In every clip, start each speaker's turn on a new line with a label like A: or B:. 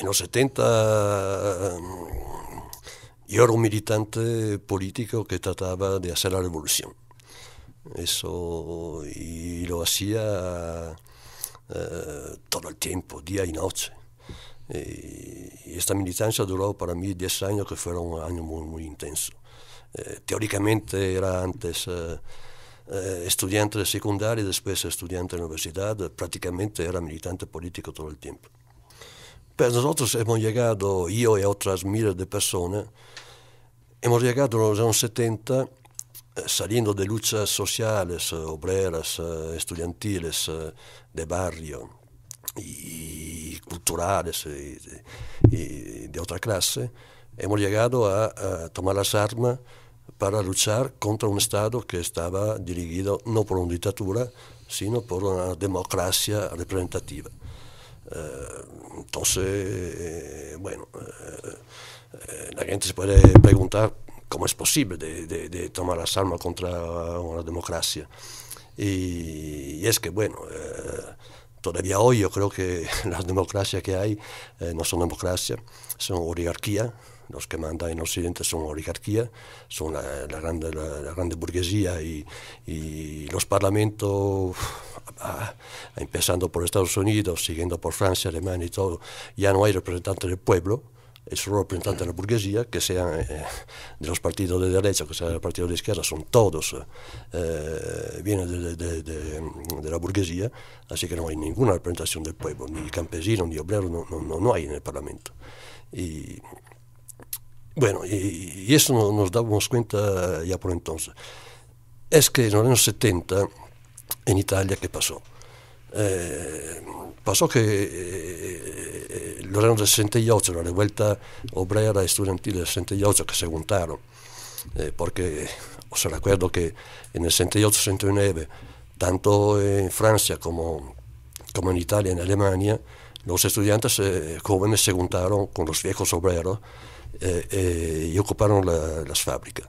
A: en los 70 mm, yo era un militante político que trataba de hacer la revolución. Eso, y lo hacía eh, todo el tiempo, día y noche. Y esta militancia duró para mí 10 años, que fueron un año muy intenso. Eh, teóricamente era antes eh, estudiante de secundaria, después estudiante de universidad, prácticamente era militante político todo el tiempo. Pero nosotros hemos llegado, yo y otras miles de personas, hemos llegado en los años eh, 70 saliendo de luchas sociales, obreras, eh, estudiantiles, eh, de barrio, y culturales y, y de otra clase, hemos llegado a, a tomar las armas para luchar contra un Estado que estaba dirigido no por una dictadura, sino por una democracia representativa. Eh, entonces, eh, bueno, eh, la gente se puede preguntar cómo es posible de, tomar las armas contra una democracia. Y, es que, bueno, todavía hoy yo creo que las democracias que hay no son democracias, son oligarquía. Los que mandan en Occidente son oligarquía, son la, grande, la, grande burguesía y, y los parlamentos empezando por Estados Unidos, siguiendo por Francia, Alemania y todo, ya no hay representantes del pueblo, es solo representante de la burguesía, que sean eh, de los partidos de derecha, que sean los partidos de izquierda, son todos, eh, eh, vienen de, la burguesía, así que no hay ninguna representación del pueblo, ni campesino, ni obrero, no, no, hay en el Parlamento. Y bueno, y, y eso nos damos cuenta ya por entonces. Es que en los años 70 en Italia ¿qué pasó. Eh, pasó que eh, eh los 68, la revuelta obrera y estudiantil del 68 que se juntaron, eh, porque os recuerdo que en el 68-69, tanto en Francia como, como en Italia, en Alemania, los estudiantes jóvenes se juntaron con los viejos obreros y ocuparon las fábricas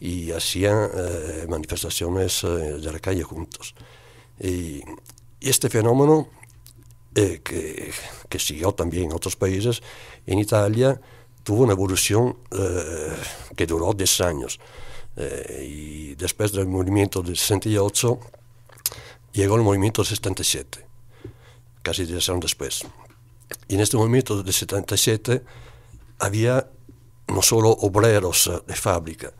A: y hacían eh, manifestaciones eh, de la calle juntos. Y, este fenómeno, eh, que, que, siguió también en otros países, en Italia tuvo una evolución que duró 10 años. y después del movimiento del 68, llegó el movimiento del 77, casi 10 años después. Y en este movimiento del 77 había no solo obreros de fábrica,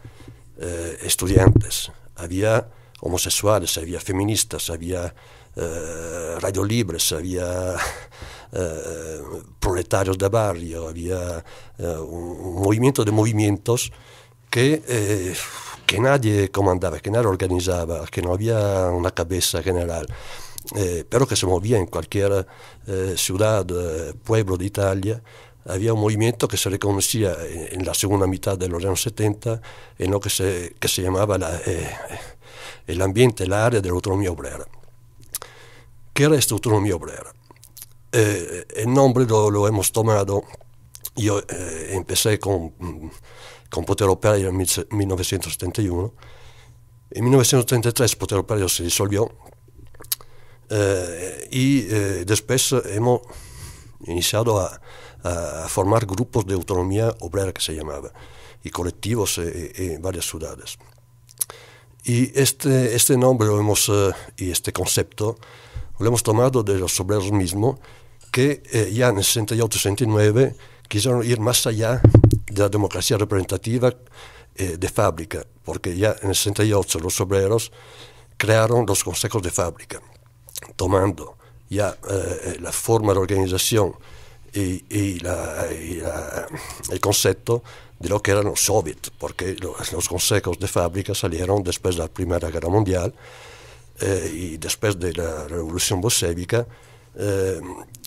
A: eh, estudiantes, había homosexuales, había feministas, había eh, radio libres, había eh, proletarios de barrio, había un movimiento de movimientos que, que nadie comandaba, que nadie organizaba, que no había una cabeza general. pero que se movía en cualquier ciudad, pueblo de Italia, había un movimiento que se reconocía en, en, la segunda mitad de los años 70 en lo que se, se llamaba eh, eh, el ambiente, el área de la autonomía obrera. ¿Qué era esta autonomía obrera? Eh, el nombre lo, hemos tomado, yo empecé con, con Potero en 1971, en 1933 Potero Operario se disolvió y después hemos iniciado a a, formar grupos de autonomía obrera que se llamaba, y colectivos eh, eh, en varias ciudades. Y este, este nombre lo hemos, eh, y este concepto lo hemos tomado de los obreros mismos que ya en el 68-69 quisieron ir más allá de la democracia representativa de fábrica, porque ya en el 68 los obreros crearon los consejos de fábrica, tomando ya la forma de organización y, el concepto de lo que eran los soviets, porque los, consejos de fábrica salieron después de la Primera Guerra Mundial eh, y después de la Revolución Bolchevica eh,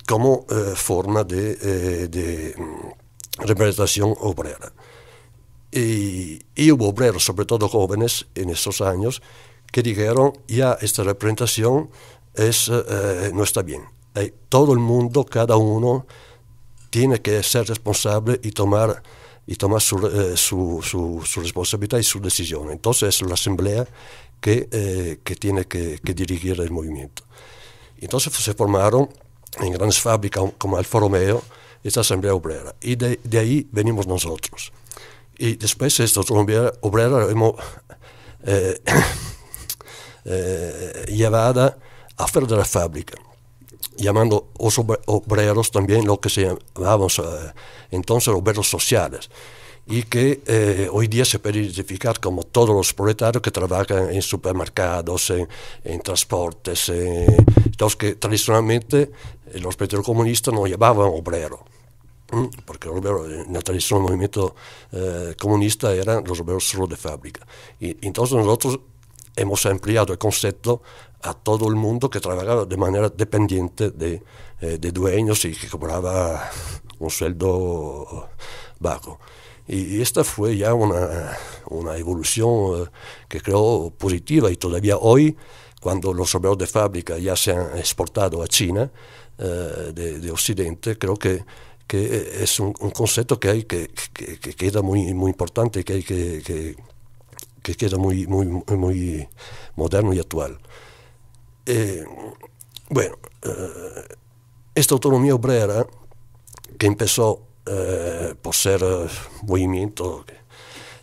A: como eh, forma de, mm, representación obrera. Y, hubo obreros, sobre todo jóvenes, en esos años, que dijeron, ya esta representación es, no está bien. todo el mundo, cada uno, tiene que ser responsable y tomar, y tomar eh, su, responsabilidad y su decisión. Entonces es la asamblea que, eh, tiene que, dirigir el movimiento. Entonces se formaron en grandes fábricas como Alfa Romeo esta asamblea obrera y de, ahí venimos nosotros. Y después esta asamblea obrera hemos eh, eh a afuera de la fábrica llamando los obreros también lo que se llamaban eh, entonces obreros sociales y que eh, hoy día se puede identificar como todos los proletarios que trabajan en supermercados, en, transportes, en, eh, los que tradicionalmente los petrocomunistas no llamaban obrero, porque en el movimiento comunista eran los obreros solo de fábrica. Y entonces nosotros hemos ampliado el concepto a todo el mundo que trabajaba de manera dependiente de, eh, dueños y que cobraba un sueldo bajo. Y esta fue ya una, evolución eh, que creo positiva y todavía hoy, cuando los obreros de fábrica ya se han exportado a China, eh, de, Occidente, creo que, es un, concepto que, hay que, queda muy, muy importante, que, hay que, que, queda muy, muy, muy moderno y actual. Eh, bueno, eh, esta autonomía obrera que empezó eh, por ser eh, movimiento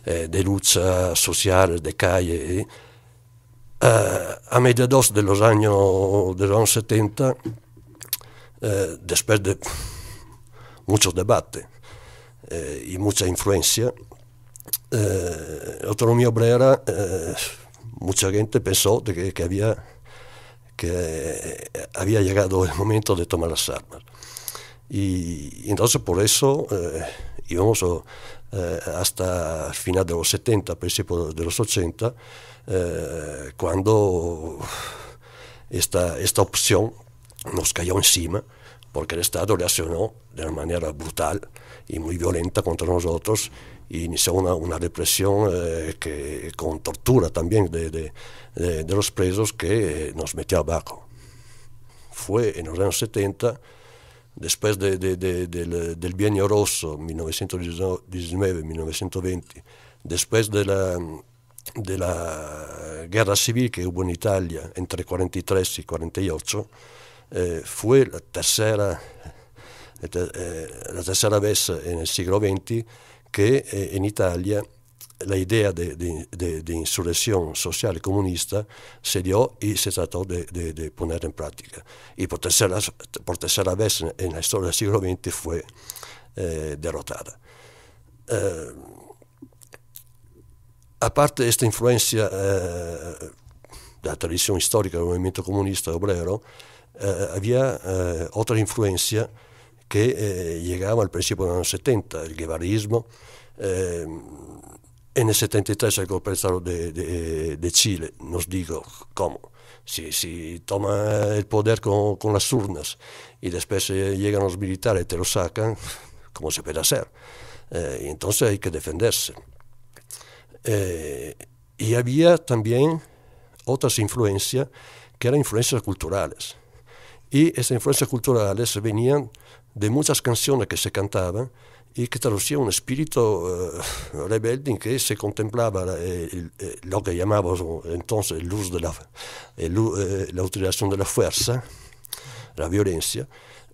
A: de lucha social, de calle, a mediados de los años, 70, después de muchos debates y mucha influencia, autonomía obrera, mucha gente pensó de que había que eh, había llegado el momento de tomar las armas. Y, entonces por eso eh, íbamos eh, hasta finales de los 70, principios de los 80, cuando esta, esta opción nos cayó encima porque el Estado reaccionó de una manera brutal y muy violenta contra nosotros y una, una represión eh, con tortura anche de, de, de, de los presos que eh, nos metió abajo. Fue in los anni 70, después del, del bienio rosso 1919-1920, después de de guerra civile che hubo in Italia entre 1943 e 1948, eh, fue la terza. Eh, la tercera vez nel siglo XX che eh, in Italia l'idea di insurrezione sociale comunista se dio e si trattò di poner in pratica. E portarsi la veste nella storia del siglo XX fu eh, derrotata. Eh, a parte questa influenza eh, della tradizione storica del movimento comunista obrero, eh, vi è eh, altra influenza que eh, llegaba al principio de los 70, el guevarismo. Eh, en el 73 el golpe de Chile, nos digo cómo. Si, si toma el poder con, con las urnas y después eh, llegan los militares y te lo sacan, ¿cómo se puede hacer? entonces hay que defenderse. y había también otras influencias que eran influencias culturales. Y esas influencias culturales venían de muchas canciones que se cantaban y que traducía un espíritu eh, rebelde en que se contemplaba eh, eh, lo que llamábamos entonces el de la, la utilización de la fuerza, la violencia,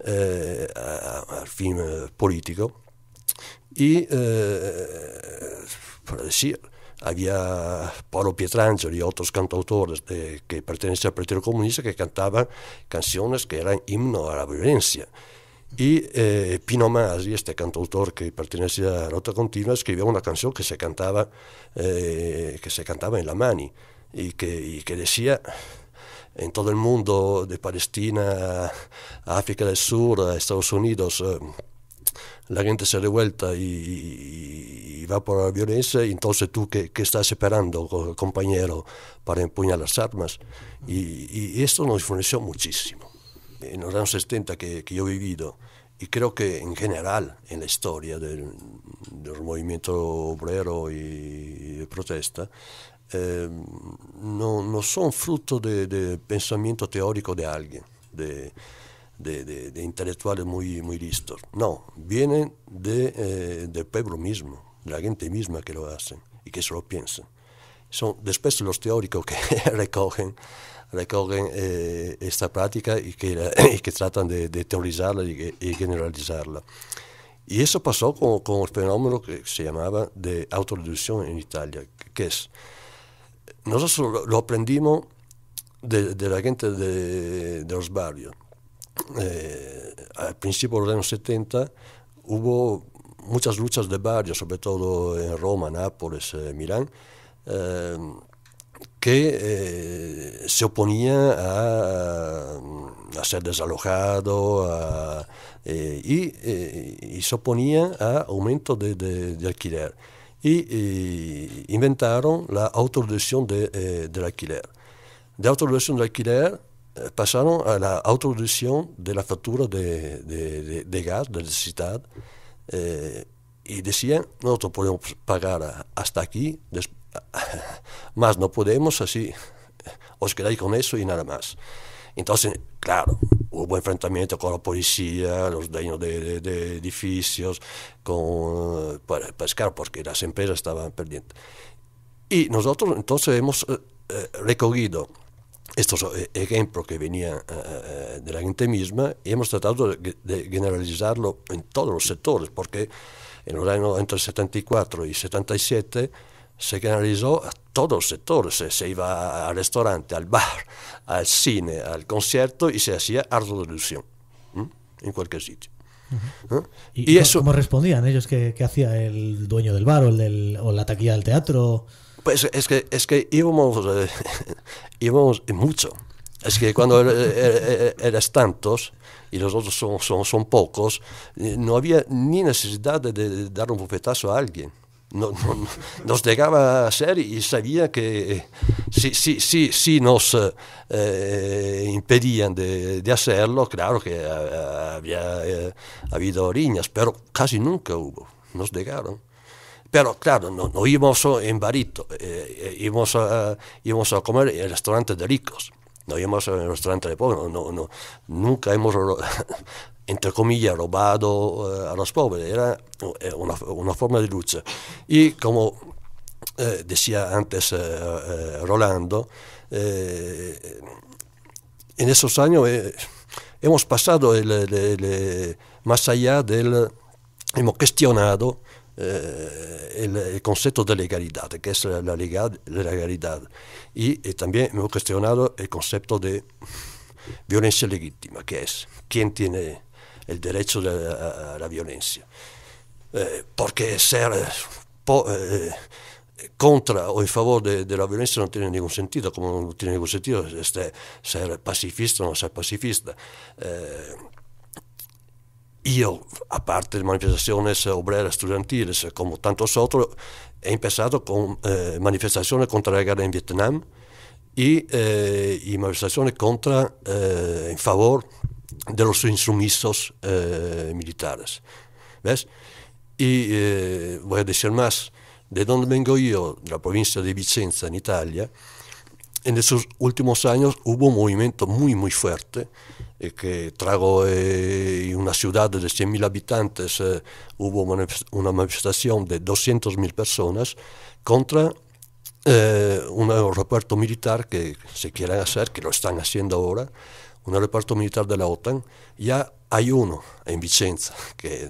A: al fin político. Y, decir, había Paolo Pietrangeli y otros cantautores que pertenecían al Partido Comunista que cantaban canciones que eran himno a la violencia. Y eh, Pino Masi, este cantautor que pertenecía a rota Continua, escribió una canción que se cantaba, eh, que se cantaba en la Mani y que, decía en todo el mundo, de Palestina a África del Sur, a Estados Unidos, eh, la gente se revuelta y, va por la violencia, entonces tú que, estás esperando, compañero, para empuñar las armas. Y, y esto nos influenció muchísimo en los años 70 que, yo he vivido, y creo que en general en la historia del, del movimiento obrero y, de protesta, eh, no, son fruto de, pensamiento teórico de alguien, de, intelectuales muy, muy listos. No, vienen de, eh, del pueblo mismo, de la gente misma que lo hacen y que se lo piensan. Son después los teóricos que recogen recogen eh, esta práctica y que, que tratan de, teorizarla y, generalizarla. Y eso pasó con, con, el fenómeno que se llamaba de autoreducción en Italia, que es, nosotros lo aprendimos de, la gente de, los barrios. Eh, al principio de los años 70 hubo muchas luchas de barrios, sobre todo en Roma, Nápoles, eh, Milán, eh, que eh, se oponía a, ser desalojado eh, eh, y, se oponía a aumento de, alquiler. Y, inventaron la autorización del alquiler. De autorreducción del alquiler pasaron a la autorreducción de la factura de, gas, de electricidad. y decían, nosotros podemos pagar hasta aquí, después más no podemos, así os quedáis con eso y nada más. Entonces, claro, hubo enfrentamiento con la policía, los daños de, edificios, con, ...pues pescar, porque las empresas estaban perdiendo. Y nosotros entonces hemos eh, eh, recogido estos eh, ejemplos que venían de la gente misma y hemos tratado de, de, generalizarlo en todos los sectores, porque en los años entre 74 y 77 se canalizó a todos los sectores, se iba al restaurante, al bar, al cine, al concierto y se hacía arte de ilusión en cualquier sitio. ¿Y, eso, cómo respondían ellos? que hacía el dueño del bar o, el o la taquilla del teatro? Pues es que, es que íbamos, eh, íbamos mucho. Es que cuando er, er, er, eras tantos y los otros son, son, son pocos, eh, no había ni necesidad de, dar un bofetazo a alguien nos llegaba a ser y sabía que eh, si, nos eh, eh, impedían de, hacerlo, claro que había habido riñas, pero casi nunca hubo, nos llegaron. Pero claro, no, íbamos en barito, íbamos, a, íbamos a comer en restaurante de ricos no hemos nunca hemos, entre comillas, robado eh, a los pobres, era eh, una, forma de lucha. Y como eh, decía antes Rolando, en esos años hemos pasado más allá del, hemos cuestionado eh, el, concepto de legalidad, que es la, legalidad. Y, también eh, también hemos cuestionado el concepto de violencia legítima, que es quién tiene el derecho a la violencia. Eh, porque ser contra o en favor de, la violencia no tiene ningún sentido, como no tiene ningún sentido este, ser pacifista o no ser pacifista. io, yo, aparte de manifestaciones obreras estudiantiles, come tantos otros, ho iniziato con eh, manifestaciones contra la guerra in Vietnam e eh, y manifestaciones contra, eh, en favor de los insumisos eh, militares. ¿Ves? Y eh, voy a decir más, vengo io, dalla provincia di Vicenza, in Italia, en esos últimos años hubo un movimiento muy, muy fuerte eh, que trajo eh, una ciudad de 100.000 habitantes, eh, hubo una manifestación de 200.000 personas contra eh, un aeropuerto militar que se quiere hacer, que lo están haciendo ahora, un aeropuerto militar de la OTAN. Ya hay uno en Vicenza que,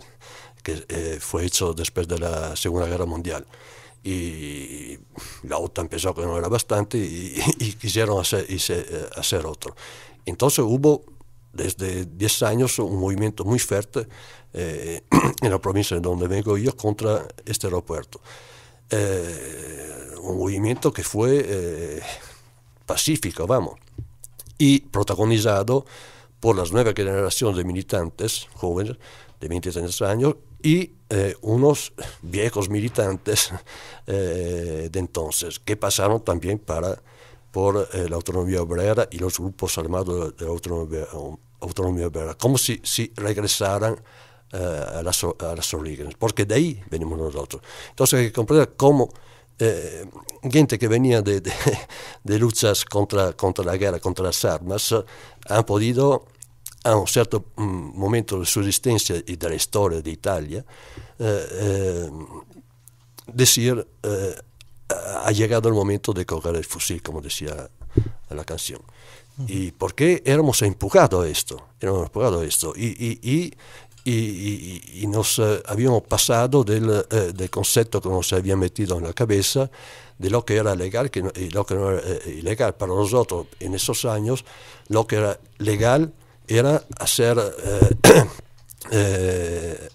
A: que fue hecho después de la Segunda Guerra Mundial y la OTAN pensó que no era bastante y, quisieron hacer, eh, hacer otro. Entonces hubo desde 10 años un movimiento muy fuerte eh, en la provincia de donde vengo yo contra este aeropuerto. Eh, un movimiento que fue pacífico, vamos, y protagonizado por las nuevas generaciones de militantes jóvenes de 23 años y eh, unos viejos militantes eh, de entonces, que pasaron también para, por eh, la autonomía obrera y los grupos armados de la autonomía, obrera, como si, si regresaran a, las, a orígenes, porque de ahí venimos nosotros. Entonces hay que comprender cómo... gente que venía de, luchas contra, contra, la guerra, contra las armas, han podido a un cierto mm, momento de su existencia y e de la historia de Italia eh, ehm, decir, eh, ha llegado el momento de coger el fusil, como decía la canción. ¿Y por qué éramos empujados a esto? Éramos empujados a esto. Y, nos eh, habíamos pasado del, concepto que nos había metido en la cabeza de lo que era legal que y lo que no era ilegal. Para nosotros, en esos años, lo que era legal era hacer, eh, eh,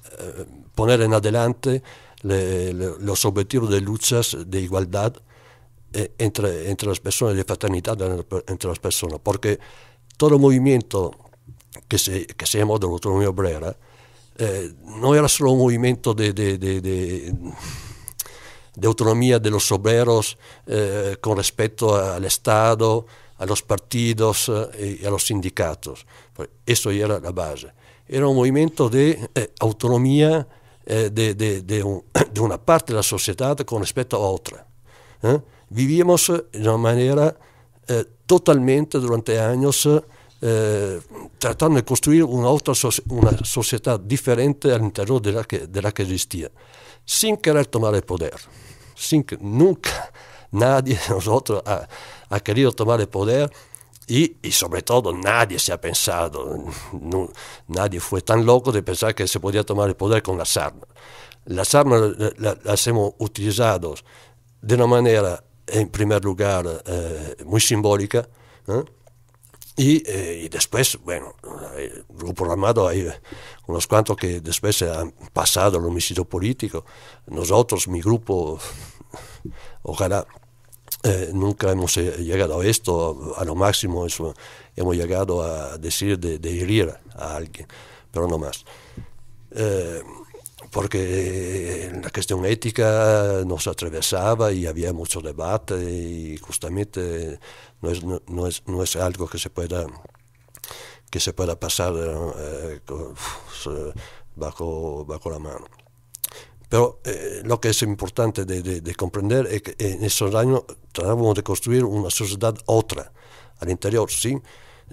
A: poner en adelante los objetivos de luchas de igualdad eh, entre, las personas, de fraternidad entre las personas, porque todo movimiento que se, se llamó de autonomía obrera no era solo un movimiento de, de, de, autonomía de los obreros con respecto al Estado, a los partidos eh, e a los sindicatos. Questa era la base. Era un movimento di eh, autonomía eh, de, un, una parte della società con rispetto a otra. ¿Eh? Vivíamos de una manera eh, totalmente durante anni eh, tratando de construir una, otra so una sociedad diferente all'interno della che que, senza la que existía, sin querer tomar el poder, nunca nadie di noi Ha, ha querido tomar el poder y, y, sobre todo nadie se ha pensado, nadie fue tan loco de pensar que se podía tomar el poder con las armas. Las armas las, hemos utilizado de una manera, en primer lugar, eh, muy simbólica. ¿eh? Eh, y, después, bueno, el grupo armado, hay unos cuantos que después han pasado al homicidio político. Nosotros, mi grupo, ojalá eh, nunca hemos eh, llegado a esto, a lo máximo hemos llegado a decir de, herir a alguien, pero no más. Eh, porque la cuestión ética nos atravesaba y había mucho debate y justamente no es, algo que se pueda, que se pueda pasar bajo, bajo la mano. Pero eh, lo que es importante de, comprender es que en esos años tratábamos de construir una sociedad otra al interior, ¿sí?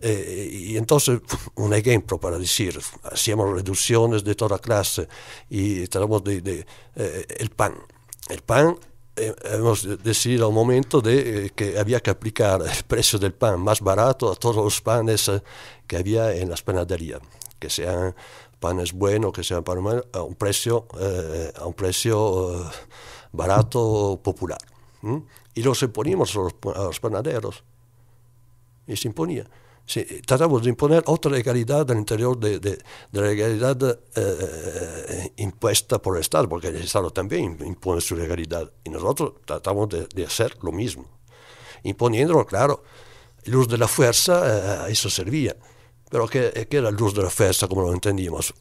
A: Eh, y entonces, un ejemplo para decir, hacíamos reducciones de toda clase y tratamos de, eh, el pan. El pan hemos decidido a un momento de que había que aplicar el precio del pan más barato a todos los panes que había en las panaderías, que sean pan es bueno, que sea pan a un precio, eh, a un precio eh, barato, popular. Y los imponimos a los, panaderos. Y se imponía. tratamos de imponer otra legalidad al interior de, la legalidad eh, impuesta por el Estado, porque el Estado también impone su legalidad. Y nosotros tratamos de, hacer lo mismo. Imponiéndolo, claro, luz de la fuerza, a eso servía. Pero que che era luz de la festa, como lo entendimos?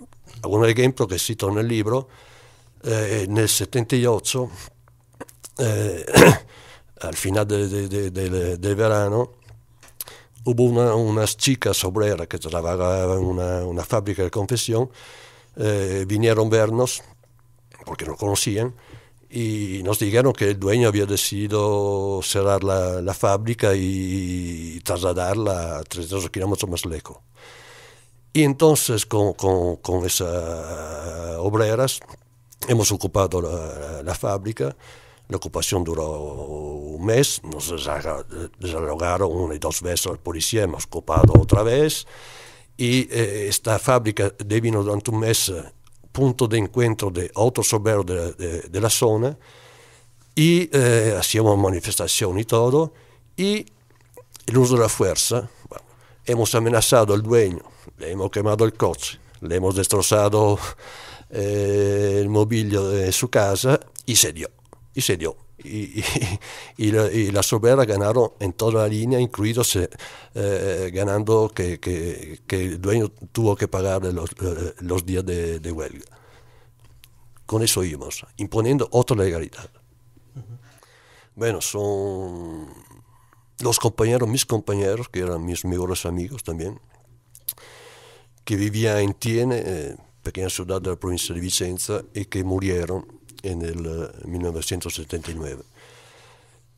A: algún ejemplo que cito cito el libro, eh, en el 78, eh, al final del de, verano, hubo una, unas chicas obreras que trabajaban en una, una, fábrica de confesión, eh, vinieron a vernos, porque no conocían, y nos dijeron que el dueño había decidido cerrar la, fábrica y trasladarla a 300 kilómetros más lejos. Y entonces con, con, esas obreras hemos ocupado la, fábrica. La ocupación duró un mes, nos desalojaron una y dos veces al policía, hemos ocupado otra vez. Y eh, esta fábrica vino durante un mes punto de encuentro de outros obreros della de, de la zona e eh, hacíamos manifestación y todo y el uso de la Bueno, hemos amenazado al dueño, le hemos quemado el coche, le hemos destrozado eh, el mobilio de su casa e se dio, y se dio. y, la, y, ganaron en toda la línea, incluidos eh, eh, ganando que, el dueño tuvo que pagar eh, los, días de, huelga. Con eso íbamos, imponiendo otra legalidad. Bueno, son los compañeros, mis compañeros, que eran mis mejores amigos también, que vivían en Tiene, pequeña ciudad de la provincia de Vicenza, y que murieron e nel 1979.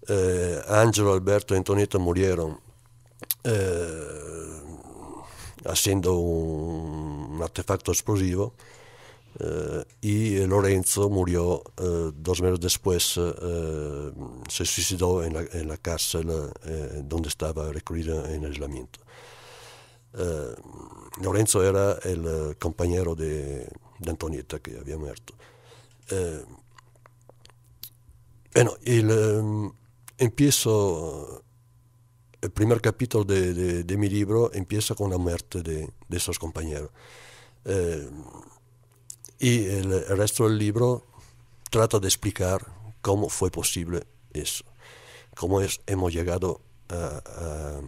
A: Eh, Angelo Alberto e Antonietta Moriero, eh, essendo un, un, artefatto esplosivo, eh, y eh, Lorenzo murió dos meses después, eh, se suicidó en la, en la cárcel eh, donde estaba recluida en aislamiento. Uh, Lorenzo era il compagnero di Antonietta che aveva muerto. Uh, Bueno, el, em, empiezo, el primer capítulo de, de, mi libro empieza con la muerte de, de esos compañeros. Eh, y el, resto del libro trata de explicar cómo fue posible eso, cómo es, hemos llegado a,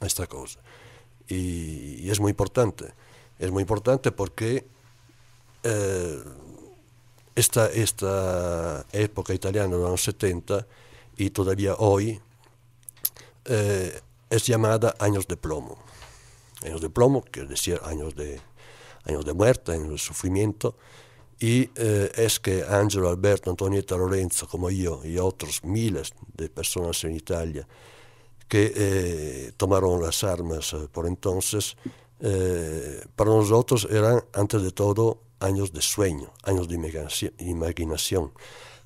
A: esta cosa. Y, es muy importante, es muy importante porque... Eh, esta, época italiana de los 70 y todavía hoy eh, es llamada años de plomo. Años de plomo, quiere decir años de, años de muerte, años de sufrimiento, y eh, es que Angelo, Alberto, Antonietta Lorenzo, como yo y otros miles de personas en Italia que eh, tomaron las armas por entonces, para nosotros eran, antes de todo, años de sueño, años de imaginación,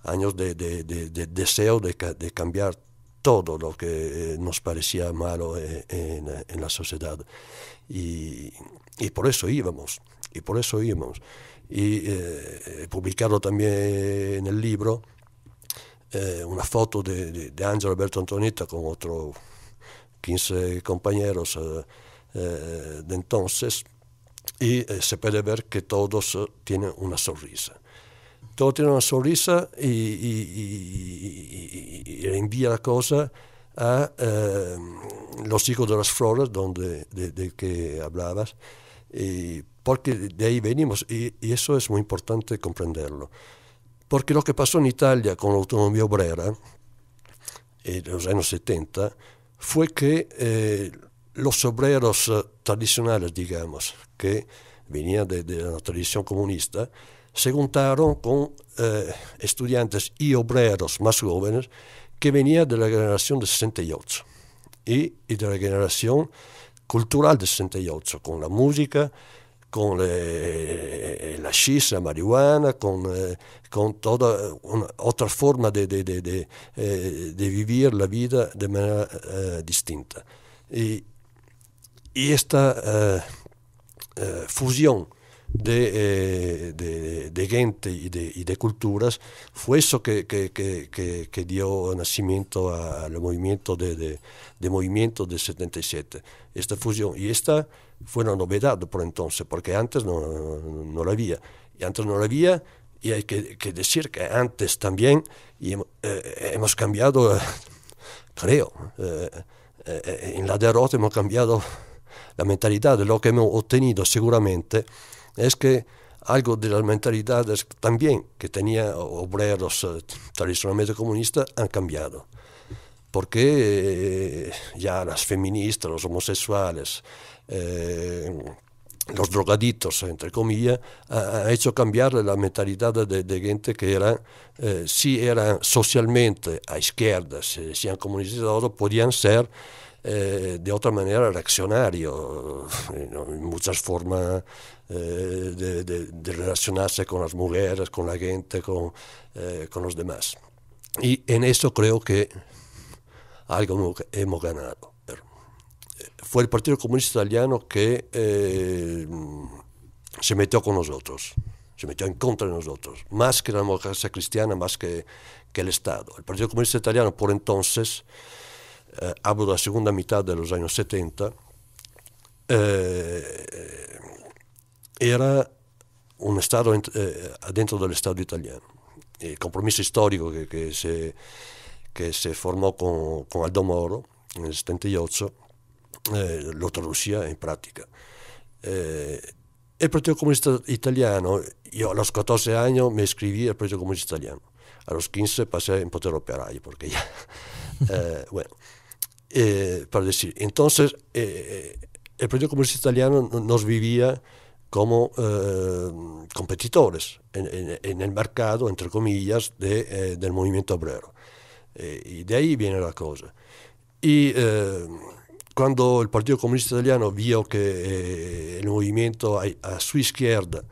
A: años de, deseo de, cambiar todo lo que eh, nos parecía malo eh, eh, en, la sociedad. Y, por eso íbamos, y por eso íbamos. Y he publicado también en el libro una foto de, Ángel Alberto Antonita con otros 15 compañeros de entonces y eh, se puede ver que todos tienen una sonrisa. Todos tienen una sonrisa y, y, envía la cosa a eh, los hijos de las flores donde, de, que hablabas, porque de ahí venimos y, eso es muy importante comprenderlo. Porque lo que pasó en Italia con la autonomía obrera eh, en los años 70 fue que los obreros eh, tradicionales, digamos, que venían de, la tradición comunista, se juntaron con eh, estudiantes y obreros más jóvenes que venían de la generación de 68 y, de la generación cultural de 68, con la música, con eh, la la marihuana, con, con toda otra forma de, de, vivir la vida de manera distinta. Y, y esta eh, eh, fusión eh, de, gente y de, de, culturas fue eso que, dio nacimiento al movimiento de, movimiento del 77, esta fusión. Y esta fue una novedad por entonces, porque antes no, la había. Y antes no la había y hay que, decir que antes también hemos cambiado, creo, en la derrota hemos cambiado la mentalidad de lo que hemos obtenido seguramente es que algo de las mentalidades también que tenían obreros eh, tradicionalmente comunistas han cambiado. Porque eh, ya las feministas, los homosexuales, eh, los drogaditos, entre comillas, ha, hecho cambiar la mentalidad de, gente que era, si eran socialmente a izquierda, si, si eran comunistas, podían ser eh, de otra manera reaccionario, en muchas formas eh, de, relacionarse con las mujeres, con la gente, con, eh, con, los demás. Y en eso creo que algo hemos ganado. Fue el Partido Comunista Italiano que se metió con nosotros se metió en contra de nosotros, más que la democracia cristiana, más que, que, el Estado. El Partido Comunista Italiano por entonces eh, abro la seconda metà degli anni 70, eh, era un Stato eh, dentro dell'Stato italiano. Il compromesso storico che, che, si, che si, formò con, con, Aldo Moro nel 78, eh, l'Oltrorussia in pratica. Eh, il Partito Comunista Italiano, io a 14 anni mi iscrivi al Partito Comunista Italiano, a 15 passai in potere operaio perché... eh, bueno. Eh, para decir. Entonces, eh, eh, el Partido Comunista Italiano nos vivía como competidores en, el mercado, entre comillas, de, del movimiento obrero. y de ahí viene la cosa. Y cuando el Partido Comunista Italiano vio que el movimiento a, su izquierda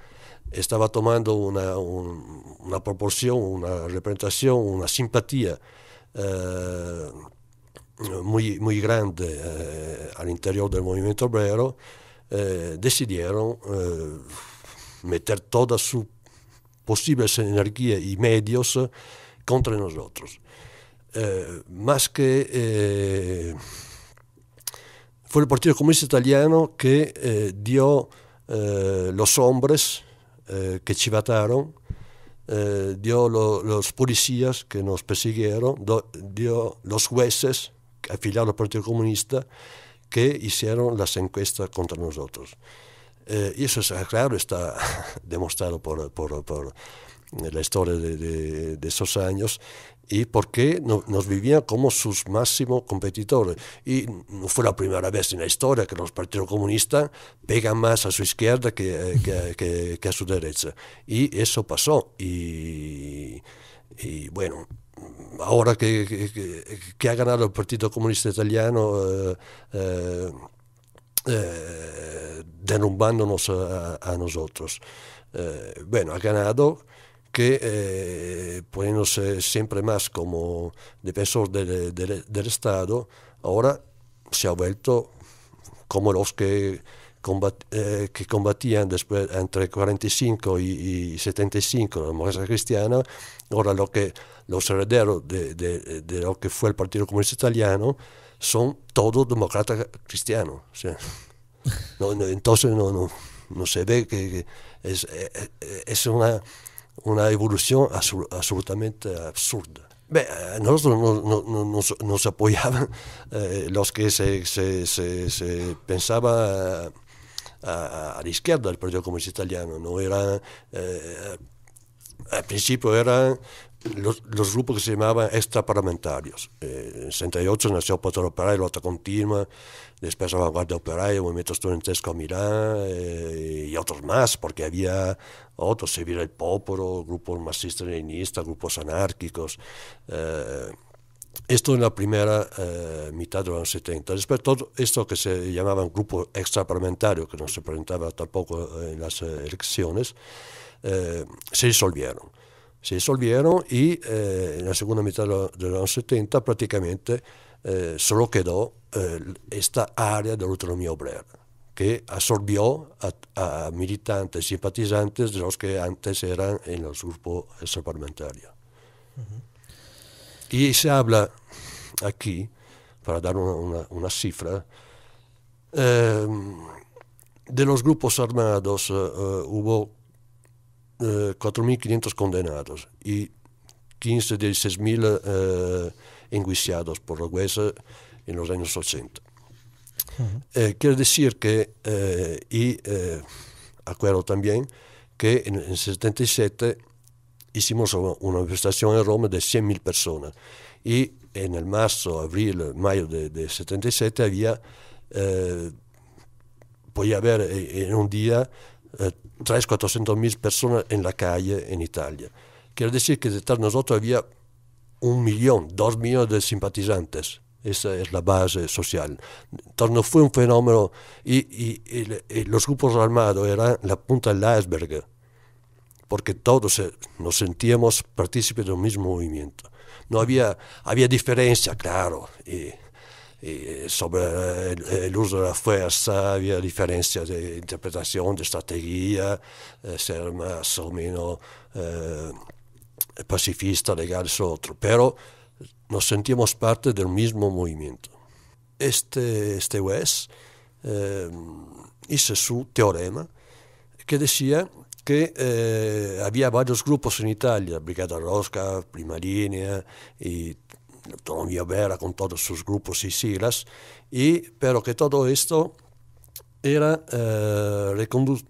A: estaba tomando una, una proporción, una representación, una simpatía muy, grande eh, al interior del movimiento obrero, eh, decidieron eh, meter toda su posible energías y medios contra nosotros. más que fue el Partido Comunista Italiano que dio los hombres que chivataron, dio los policías que nos persiguieron, dio los jueces afiliado al Partido Comunista, que hicieron las encuestas contra nosotros. Eh, y eso es claro, está demostrado por, por, por, la historia de, esos años y porque nos vivían como sus máximos competidores. Y no fue la primera vez en la historia que los partidos comunistas pegan más a su izquierda que, eh, que, a su derecha. Y eso pasó. Y, y bueno, ahora que, ha ganado el Partido Comunista Italiano, eh, eh, eh, derrumbándonos a, nosotros. bueno, ha ganado que poniéndose siempre más como defensor del, Estado, ahora se ha vuelto como los que, que combatían después, entre 45 y, 75 la democracia cristiana, ahora lo que los herederos de, lo que fue el Partido Comunista Italiano son todos demócratas cristianos. entonces no, no, no, se ve que, es, eh, eh, es, una, una evolución absolutamente absurda. Eh, nosotros nos, apoyaban los que se, pensaba a, la izquierda del Partido Comunista Italiano, no era... al principio eran los, grupos que se llamaban extraparlamentarios. Eh, en 68 nació Patrón Operario, Lota Continua, después Vanguardia Operaria, Movimiento Estudiantesco Milán, Milán, eh, y otros más, porque había otros, Sevilla el Poporo, grupos marxistas-leninistas, grupos anárquicos. Eh, esto en la primera eh, mitad de los años 70. Después todo esto que se llamaban grupo extraparlamentarios, que no se presentaba tampoco en las elecciones, se disolvieron se disolvieron y en eh, la segunda mitad de, los 70 prácticamente eh, solo quedó esta eh, área de la autonomía obrera que absorbió a, militantes militantes, simpatizantes de los que antes eran en los grupos parlamentarios. Y mm-hmm. se habla aquí, para dar una, una cifra, ehm, de los grupos armados hubo 4.500 eh, condenados y 15 de 6.000 eh, enjuiciados por la guerra en los años 80. Uh -huh. eh, quiere decir que, eh, y eh, acuerdo también, que en, en 77 hicimos una manifestación en Roma de 100.000 personas y en el marzo, abril, mayo del de 77 había, podía haber en un día Eh, Tres, 300-400 personas en la calle en Italia. Quiero decir que detrás de nosotros había un millón, dos millones de simpatizantes. Esa es la base social. Entonces fue un fenómeno y, los grupos armados eran la punta del iceberg, porque todos eh, nos sentíamos partícipes del mismo movimiento. No había, había diferencia, claro. Y, Euh, sobre el, euh, uso de la fuerza, había diferencias de interpretación, de estrategia, eh, ser más o menos eh, pacifista, legal, eso otro, pero nos sentimos parte del mismo movimiento. Este, este West eh, hizo su teorema que decía que había varios grupos en Italia, Brigada Rosca, Prima Línea y Autonomía Vera con todos sus grupos y siglas, y, pero que todo esto era eh,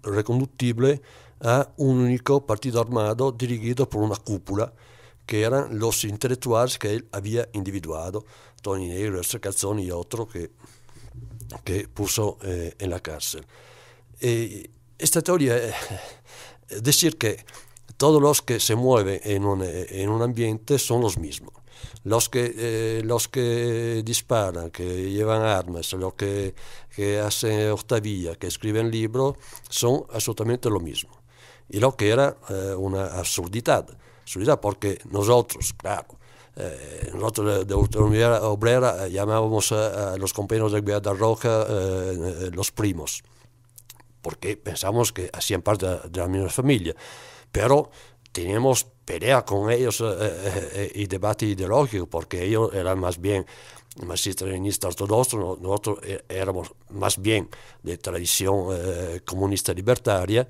A: reconductible a un único partido armado dirigido por una cúpula, que eran los intelectuales que él había individuado, Tony Negro, Cazzoni y otro que, puso eh, en la cárcel. esta teoría, eh, es decir que todos los que se mueven en un ambiente son los mismos los que, eh, los que disparan, que llevan armas, los que, que hacen octavía, que escriben libros, son absolutamente lo mismo. Y lo que era eh, una absurdidad, absurdidad, porque nosotros, claro, eh, nosotros de Unión obrera llamábamos a, los compañeros de la Roja los primos, porque pensamos que hacían parte de la misma familia. Pero teníamos pelea con ellos eh, eh, eh, y debate ideológico, porque ellos eran más bien marxista-leninista ortodoxos nosotros éramos más bien de tradición comunista libertaria,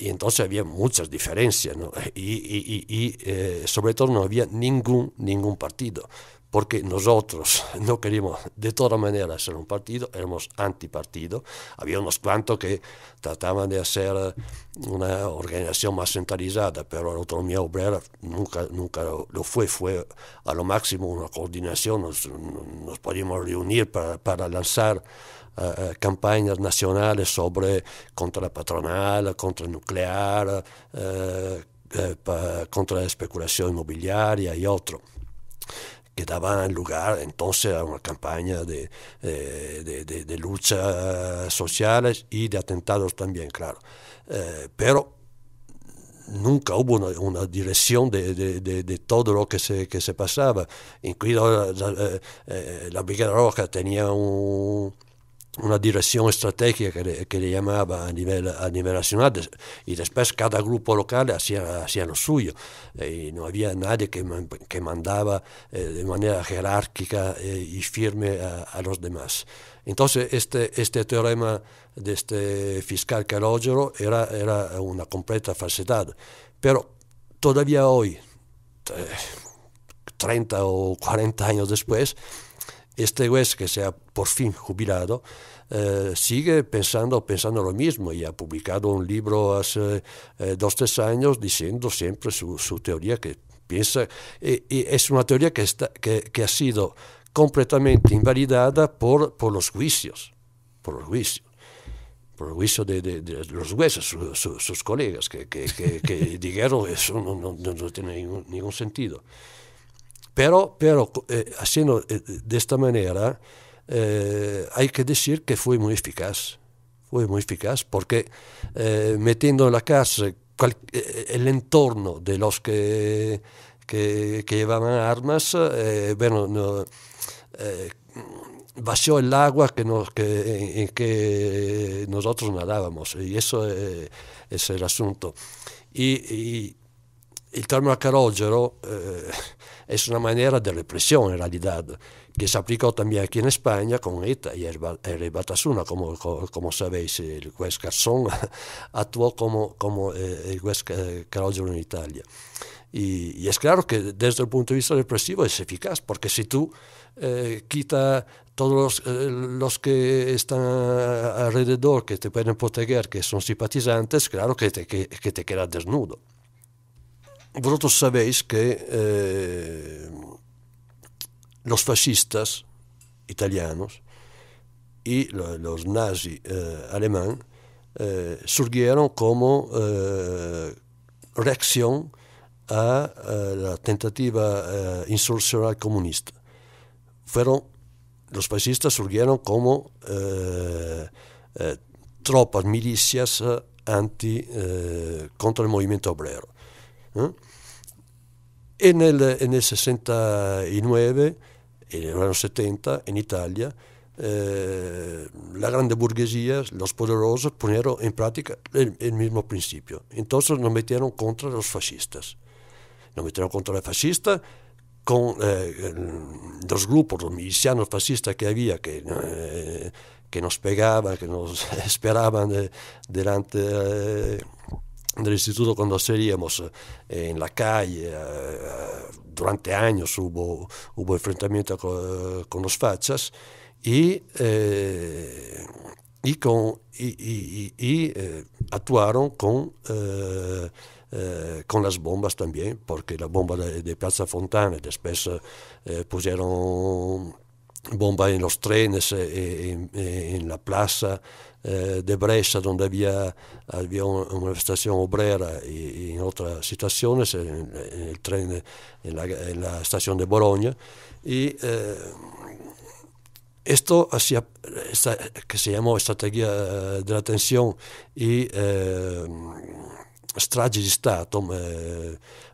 A: y entonces había muchas diferencias, y, sobre todo no había ningún, ningún partido porque nosotros no queríamos de todas maneras ser un partido, éramos antipartido. Había unos cuantos que trataban de hacer eh, una organización más centralizada, pero la autonomía obrera nunca, nunca lo fue, fue a lo máximo una coordinación, nos, podíamos reunir para, lanzar eh, eh, campañas nacionales sobre contra la patronal, contra el nuclear, contra la especulación inmobiliaria y otro que daban lugar entonces a una campaña de, eh, de, luchas sociales y de atentados también, claro. Eh, pero nunca hubo una, dirección de, todo lo que se, se pasaba, incluido la, la, eh, la Brigada Roja tenía un una dirección estratégica que le, llamaba a nivel, a nivel nacional y después cada grupo local hacía, lo suyo eh, y no había nadie que, mandaba eh, de manera jerárquica eh, y firme a, los demás. Entonces este, este teorema de este fiscal Calogero era, era una completa falsedad, pero todavía hoy, 30 o 40 años después, este juez que se ha por fin jubilado eh, sigue pensando, pensando lo mismo y ha publicado un libro hace dos eh, dos tres años diciendo siempre su, su teoría que piensa, eh, y, es una teoría que, está, que, que, ha sido completamente invalidada por, por los juicios, por los juicios por el juicio de, de, los jueces, sus colegas, que, que, que, dijeron eso no, no, no tiene ningún sentido. Pero, pero eh, haciendo eh, de esta manera, eh, hay que decir que fue muy eficaz. Fue muy eficaz porque metiendo en la casa el entorno de los que, llevaban armas, vació el agua que nos, que, que nosotros nadábamos. Y eso es el asunto. y, il termine carogero eh, è una maniera di represión in realtà, che si applicò anche aquí en España con ETA e il Batasuna, come, como sabéis, el juez attuò come, como, como el juez carogero en Italia. E, y, es claro que desde punto di vista represivo è efficace, perché se tu eh, quita todos los, eh, los, que alrededor, que te pueden proteger, che sono simpatizzanti, è chiaro che que, que te quedas desnudo. vosotros sabéis que eh, los fascistas italianos y los nazis eh, alemán eh, surgieron como eh, reacción a, a, eh, la tentativa eh, insurreccional comunista. Fueron, los fascistas surgieron como tropas, milicias anti, contra el movimiento obrero ¿eh? En el, en el 69, en el año 70, en Italia, eh, la grande burguesía, los poderosos, pusieron en práctica el, mismo principio. Entonces nos metieron contra los fascistas. Nos metieron contra los fascistas con eh, los grupos, los milicianos fascistas que había, que, que nos pegaban, que nos esperaban delante del instituto cuando seríamos eh, en la calle. Eh, durante años hubo, hubo enfrentamiento con, los fachas y, eh, y, con, y, actuaron con, con las bombas también, porque la bomba de, Plaza Fontana después pusieron bomba en los trenes, en, la plaza. eh, de Bressa dove c'era había una stazione obrera y, y en otra situación, en, eh, en, el tren, en Bologna. Y eh, esto hacía, esta, eh, que se llamó estrategia eh, de la eh, stragi di Stato,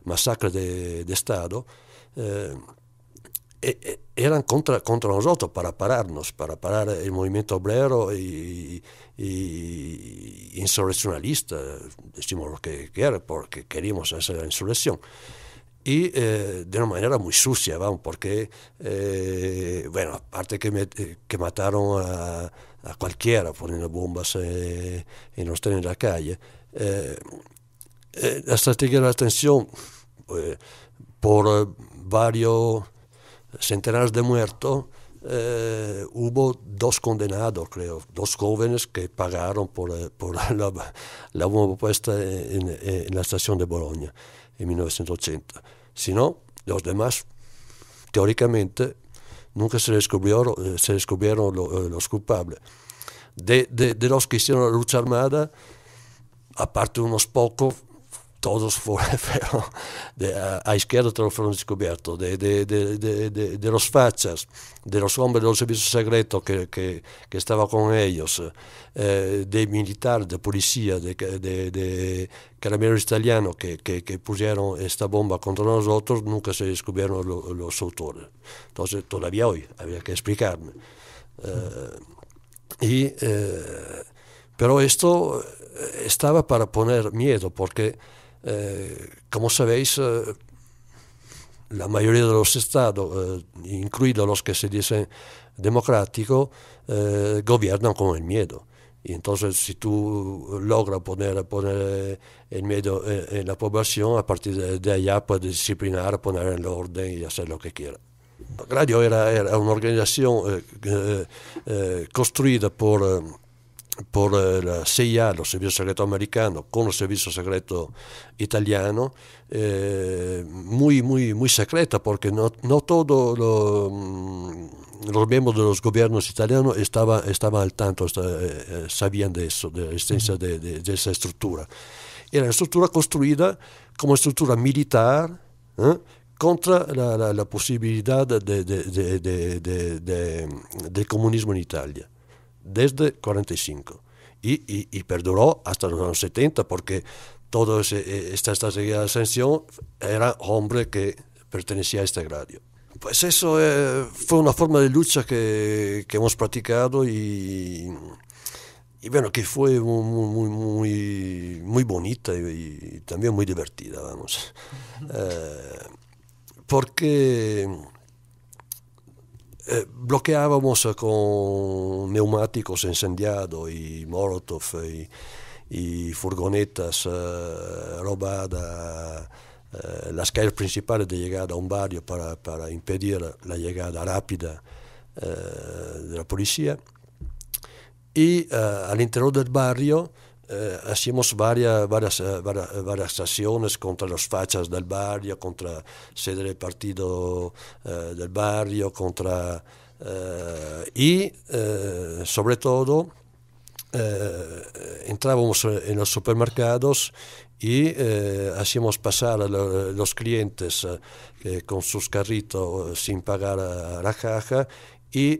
A: masacre de, de Estado, E, e, eran contra, contra nosotros para pararnos, para parar el movimiento obrero y, y insurreccionalista, decimos lo que quiera, porque queríamos hacer la insurrección. Y eh, de una manera muy sucia, vamos, porque, eh, bueno, aparte que, me, que mataron a, cualquiera poniendo bombas eh, en los trenes de la calle, la estrategia de la atención pues, por varios centenares de muertos, eh, hubo dos condenados, creo, dos jóvenes que pagaron por, eh, la, la, bomba puesta en, la estación de Boloña en 1980. Si no, los demás, teóricamente, nunca se eh, se descubrieron los culpables. De, los que hicieron la lucha armada, aparte unos pocos, todos fueron a, izquierda, todos fueron descubiertos, de, de, de, los fachas, de los hombres del servicio secreto que, que, estaba con ellos, eh, de militares, de policía, de, carabineros italianos que, pusieron esta bomba contra nosotros, nunca se descubrieron los autores. Entonces, todavía hoy había que explicarme. Eh, y, eh, pero esto estaba para poner miedo, porque Eh, como sabéis, eh, la mayoría de los estados, eh, incluidos los que se dicen democráticos, eh, gobiernan con el miedo. Y entonces, si tú logras poner, poner el miedo en, en la población, a partir de, de, allá puedes disciplinar, poner en orden y hacer lo que quieras. Radio era, era una organización construida por por eh, la CIA, los servicios secretos Americano, con los servicios secretos Italiano, eh, muy, muy, muy secreta, porque no, todos mm, los miembros de los gobiernos italianos estaban, al tanto, eh, sabían de eso, de la existencia de, esa estructura. Era una estructura construida como estructura militar, contra la, posibilidad del comunismo en Italia desde 45 y, y, perduró hasta los años 70 porque toda e, esta estrategia de ascensión era hombre que pertenecía a este grado. Pues eso eh, fue una forma de lucha que, que hemos practicado y, y, bueno, que fue muy, muy, muy, bonita y, también muy divertida, vamos. Eh, porque Eh, bloqueábamos con neumáticos incendiati, y Molotov y, y furgonetas eh, robadas, eh, las calles principales de llegada a un barrio per, para impedir la llegada rápida eh, de la policía. Y eh, al interior del barrio, Eh, hacíamos varias, eh, varias, eh, varias, acciones contra las fachas del barrio, contra sede del partido del barrio, contra... y sobre todo entrábamos en los supermercados y hacíamos pasar a los clientes con sus carritos sin pagar la caja y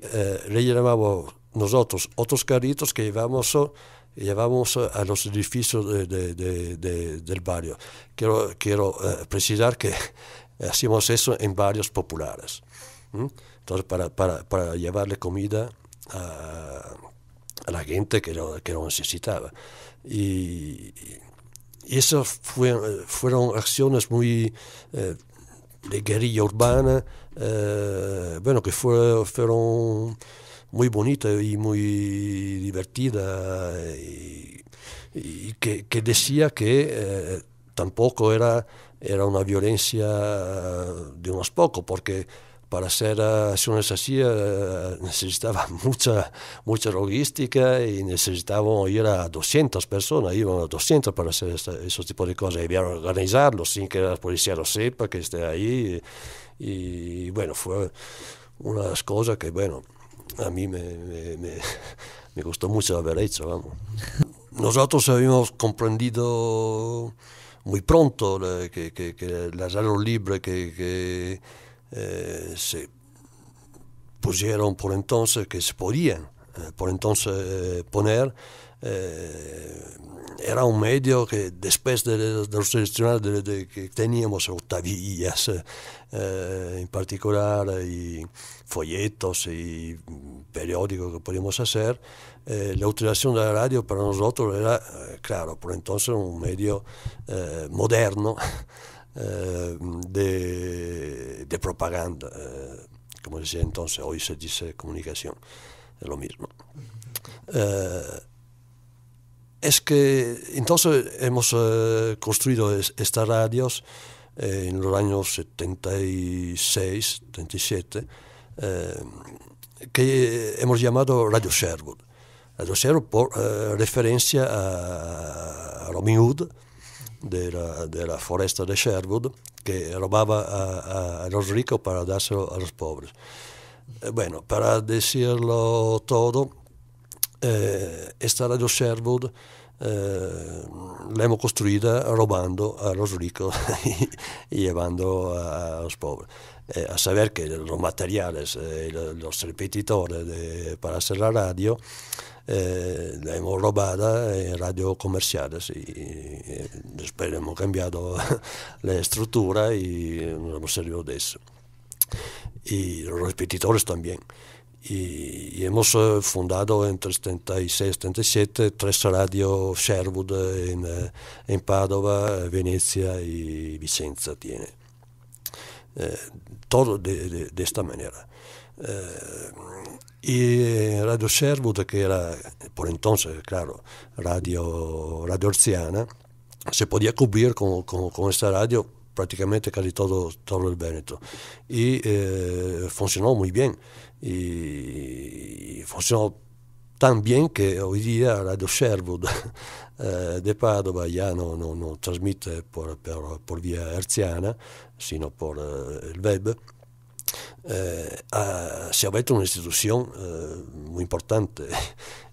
A: le llevábamos nosotros otros carritos que llevábamos llevamos a los edificios de, del barrio. Quiero, quiero eh, precisar que hacíamos eso en barrios populares. Entonces, para, para, para, llevarle comida a, la gente que lo, que necesitaba. Y, y esas fue, fueron acciones muy eh, de guerrilla urbana, eh, bueno, que fue, fueron muy bonita y muy divertida y, que, decía que eh, tampoco era, era una violencia de unos pocos, porque para hacer acciones así eh, necesitaba mucha, mucha logística y necesitaban ir a 200 personas, iban a 200 para hacer esos tipos de cosas, y organizarlo sin que la policía lo sepa, que esté ahí. Y, bueno, fue una de las cosas que, bueno, a mí me, me, me, gustó mucho haber hecho, vamos. Nosotros habíamos comprendido muy pronto eh, que, que, las áreas libres que, eh, se pusieron por entonces, que se podían eh, por entonces poner, eh, era un medio che después de, los tradicionales de, de, que teníamos, octavillas eh, en particular, y folletos y mm, periódicos che potevamo hacer, eh, la utilización de radio per noi era, eh, claro, per entonces un medio eh, moderno eh, de, de, propaganda, como decía entonces, oggi si dice comunicazione, è lo stesso. Eh, es que entonces hemos eh, construido estas radios eh, en los años 76, 77, eh, que hemos llamado Radio Sherwood. Radio Sherwood por referencia a, Robin Hood, de la, foresta de Sherwood, que robaba a, a los ricos para dárselo a los pobres. bueno, para decirlo todo, eh, è stata d'osservo eh, l'abbiamo costruita robando a los ricos e llevando a, los pobres. Eh, a saber che i materiali, eh, los repetidores de, para la radio, eh, la hemos robada en radio comerciales y, abbiamo eh, cambiato la struttura e non abbiamo servito de eso. Y los repetidores también y, hemos eh, fundado entre 76 y 77 tres radios Sherwood in, en, eh, Padova, eh, Venezia e Vicenza tiene. Eh, todo de, de, de, Eh, y Radio Sherwood, che era por entonces, claro, radio, radio Orciana, se podía cubrir con, con, con esta radio praticamente casi todo, todo el Véneto. Y eh, funcionó muy bien. Y, funcionó tan bien que hoy día Radio Sherwood eh, de Padova ya no, no, no transmite por, por, por, vía herciana, sino por eh, el web. Ha, eh, se ha vuelto una institución eh, muy importante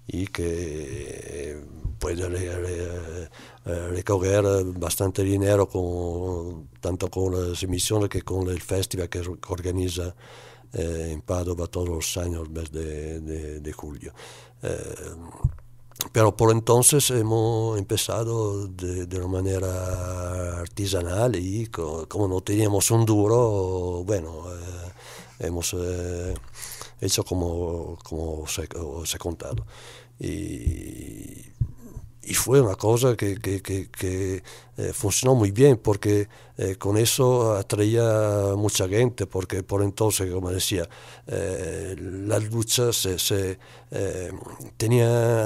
A: y que puede leer eh, ricorrere abbastanza dinero con, tanto con l'esibizione che con il festival che, organizza eh, in Padova todos los años mes de, de, de julio. Eh, pero por entonces hemos empezado de, una maniera artesanal y co, como teníamos un duro, bueno, eh, hemos eh, hecho como, como os he, os Y y fue una cosa que, que, eh, funcionó muy bien porque eh, con eso atraía mucha gente, porque por entonces, como decía, la eh, las luchas se, eh,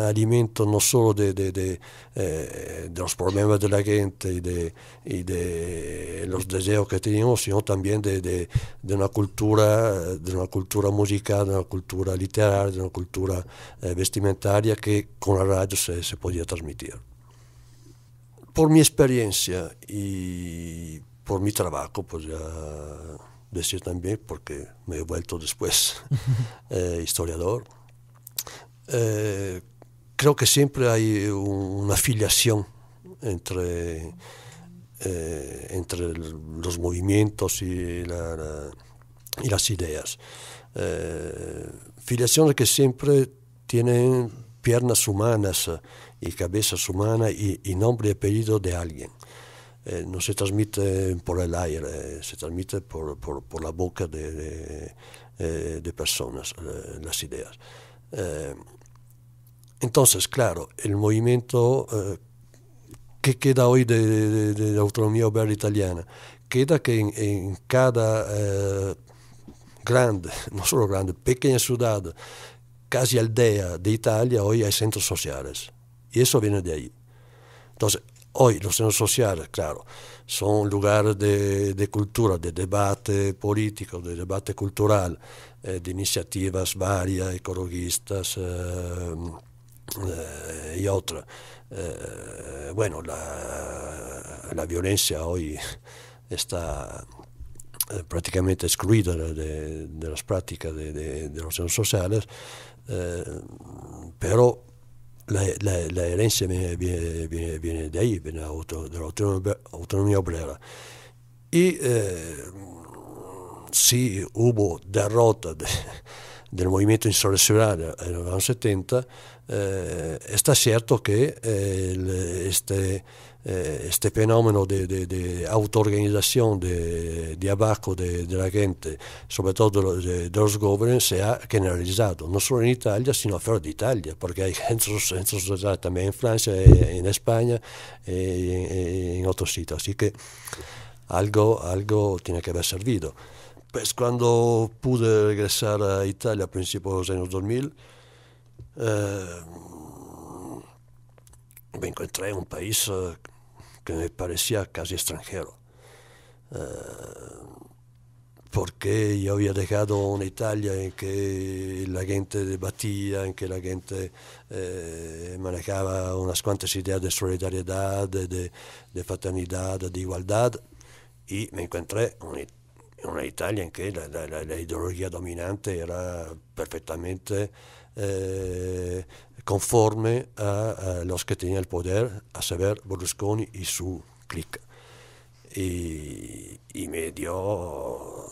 A: alimento no solo de, los problemas de la gente y de, los deseos que teníamos, sino también de, una cultura, de una cultura musical, de una cultura literaria, de una cultura vestimentaria que con la radio se podía transmitir por mi experiencia y por mi trabajo, pues decir también, porque me he vuelto después eh, historiador, eh, creo que siempre hay una filiación entre, eh, entre los movimientos y, y las ideas. filiaciones que siempre tienen piernas humanas y cabezas humanas y, nombre y apellido de alguien. Eh, no se transmite por el aire, eh, se transmite por, la boca de, eh, personas, las ideas. entonces, claro, el movimiento que queda hoy de, la autonomía obrera italiana, queda que en, en cada grande, no solo grande, pequeña ciudad, casi aldea de Italia, hoy hay centros sociales Y eso viene de ahí. Entonces, hoy los centros sociales, claro, son lugares de, de cultura, de debate político, de debate cultural, eh, de iniciativas varias, ecologistas eh, eh, y otras. Eh, bueno, la, la, violencia hoy está eh, prácticamente excluida de, de las prácticas de, de los centros sociales, eh, pero la, herencia viene, viene, viene, de ahí, viene auto, de la autonomía, autonomía obrera. Y eh, sí hubo derrota de, del movimiento insurreccionario en los años 70, eh, está cierto que eh, el, este, questo eh, fenómeno de, de, de autoorganización de, de, abajo de, gente, soprattutto todo de, los jóvenes, se ha generalizado, no solo in Italia, sino fuera de Italia, porque hay centros, centros también en Francia, eh, en España, e eh, in altri siti. Así que algo, algo tiene que haber servido. Pues cuando pude regressare a Italia a principios degli anni 2000, eh, me un paese me parecía casi extranjero. Eh, porque yo había dejado una Italia en que la gente debatía, en que la gente eh, manejaba unas cuantas ideas de solidaridad, de, de fraternidad, de igualdad, y me encontré en una Italia en que la, ideología dominante era perfectamente eh, conforme a, los que tenían el poder, a saber, Berlusconi y su clique. Y, me dio.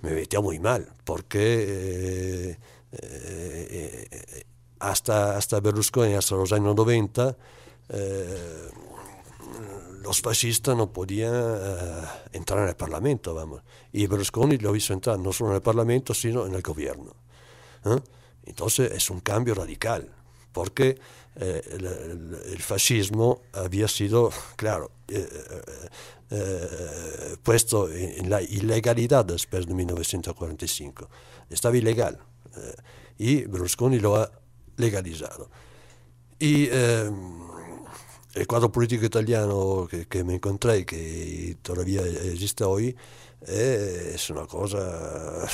A: me metió muy mal, porque eh, eh, hasta, hasta Berlusconi, hasta los años 90, eh, los fascistas no podían entrar en el Parlamento, vamos. Y Berlusconi lo visto entrar no solo en el Parlamento, sino en el gobierno. Entonces es un cambio radical, porque eh, el, el, fascismo había sido, claro, eh, eh, eh, puesto en, en, la ilegalidad después de 1945. Estaba ilegal eh, y Berlusconi lo ha legalizado. Y eh, el cuadro político italiano que, que, me encontré, que todavía existe hoy, es una cosa...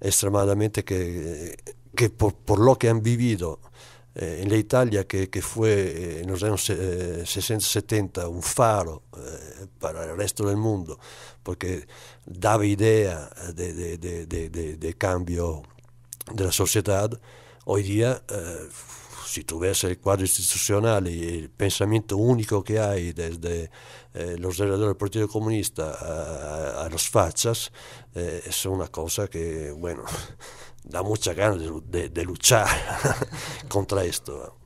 A: extremadamente que, que por, por, lo que han vivido eh, en la Italia, que, fue eh, en los años eh, 70 un faro eh, para el resto del mundo, porque daba idea de, de, de, de cambio de la sociedad, hoy día si tuviese el cuadro institucional y el pensamiento único que hay desde eh, los del Partido Comunista a, a los fachas eh, es una cosa que, bueno, da mucha ganas de luchar contra esto.